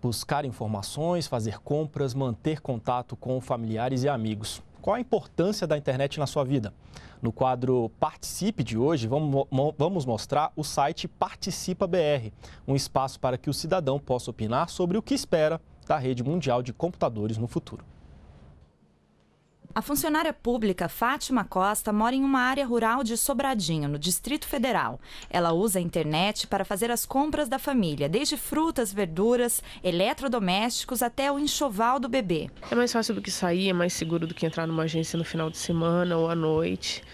buscar informações, fazer compras, manter contato com familiares e amigos. Qual a importância da internet na sua vida? No quadro Participe de hoje, vamos, mostrar o site Participa BR, um espaço para que o cidadão possa opinar sobre o que espera da rede mundial de computadores no futuro. A funcionária pública Fátima Costa mora em uma área rural de Sobradinho, no Distrito Federal. Ela usa a internet para fazer as compras da família, desde frutas, verduras, eletrodomésticos até o enxoval do bebê. É mais fácil do que sair, é mais seguro do que entrar numa agência no final de semana ou à noite,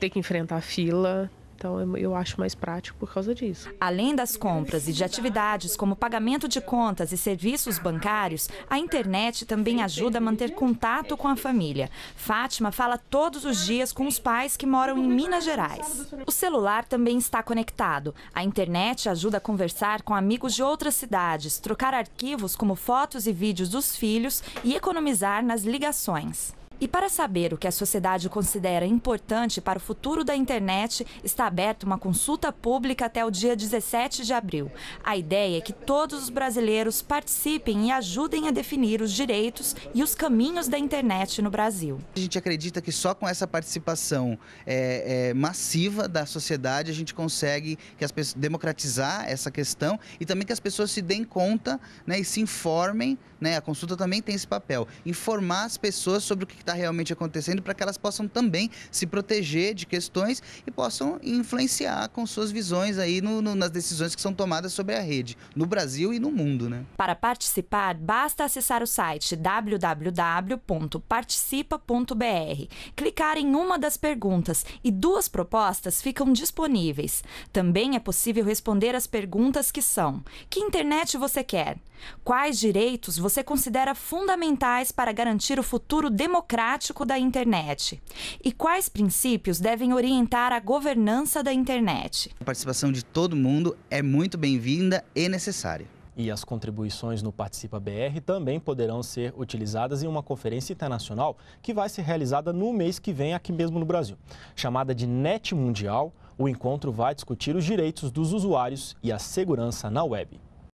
ter que enfrentar a fila, então eu acho mais prático por causa disso. Além das compras e de atividades como pagamento de contas e serviços bancários, a internet também ajuda a manter contato com a família. Fátima fala todos os dias com os pais que moram em Minas Gerais. O celular também está conectado. A internet ajuda a conversar com amigos de outras cidades, trocar arquivos como fotos e vídeos dos filhos e economizar nas ligações. E para saber o que a sociedade considera importante para o futuro da internet, está aberta uma consulta pública até o dia 17 de abril. A ideia é que todos os brasileiros participem e ajudem a definir os direitos e os caminhos da internet no Brasil. A gente acredita que só com essa participação é, é, massiva da sociedade a gente consegue que as pessoas, democratizar essa questão e também que as pessoas se deem conta né, e se informem. Né, a consulta também tem esse papel informar as pessoas sobre o que está realmente acontecendo para que elas possam também se proteger de questões e possam influenciar com suas visões aí no, no, nas decisões que são tomadas sobre a rede, no Brasil e no mundo. Né? Para participar, basta acessar o site www.participa.br, clicar em uma das perguntas e duas propostas ficam disponíveis. Também é possível responder as perguntas que são: que internet você quer? Quais direitos você considera fundamentais para garantir o futuro democrático? democrático da internet? E quais princípios devem orientar a governança da internet? A participação de todo mundo é muito bem-vinda e necessária. E as contribuições no Participa BR também poderão ser utilizadas em uma conferência internacional que vai ser realizada no mês que vem aqui mesmo no Brasil. Chamada de NET Mundial, o encontro vai discutir os direitos dos usuários e a segurança na web.